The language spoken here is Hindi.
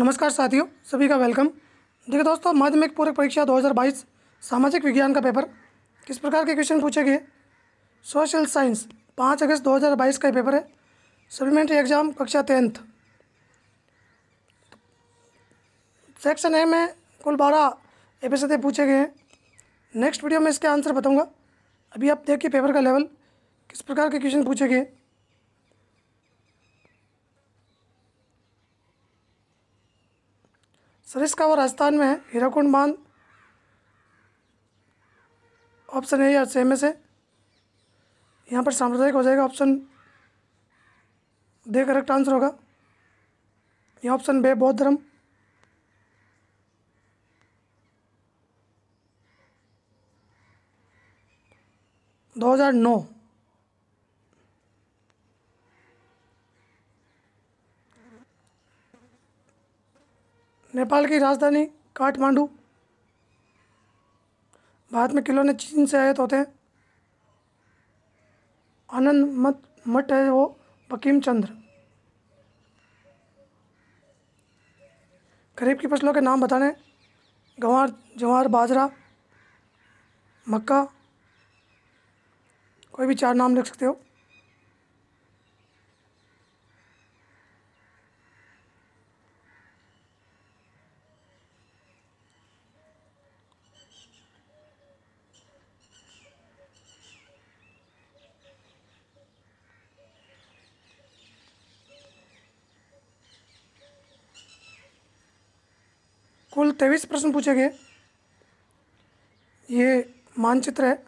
नमस्कार साथियों सभी का वेलकम देखिए दोस्तों माध्यमिक पूरक परीक्षा 2022 सामाजिक विज्ञान का पेपर किस प्रकार के क्वेश्चन पूछे गए सोशल साइंस पाँच अगस्त 2022 का पेपर है सप्लीमेंट्री एग्जाम कक्षा टेंथ सेक्शन ए में कुल बारह एपिसोड पूछे गए हैं नेक्स्ट वीडियो में इसके आंसर बताऊँगा अभी आप देखिए पेपर का लेवल किस प्रकार के क्वेश्चन पूछे गए सर इसका वो राजस्थान में है हीराकुंड बांध ऑप्शन ए या सेम से यहाँ पर सांप्रदायिक हो जाएगा ऑप्शन दे करेक्ट आंसर होगा यहाँ ऑप्शन बे बौद्ध धर्म दो हज़ार नौ नेपाल की राजधानी काठमांडू भारत में किलों ने चीन से आयत होते हैं आनंद मत मठ है वो बकीम चंद्र खरीफ की फसलों के नाम बताने गंवार जवार बाजरा मक्का कोई भी चार नाम लिख सकते हो कुल तेईस प्रश्न पूछे गए ये मानचित्र है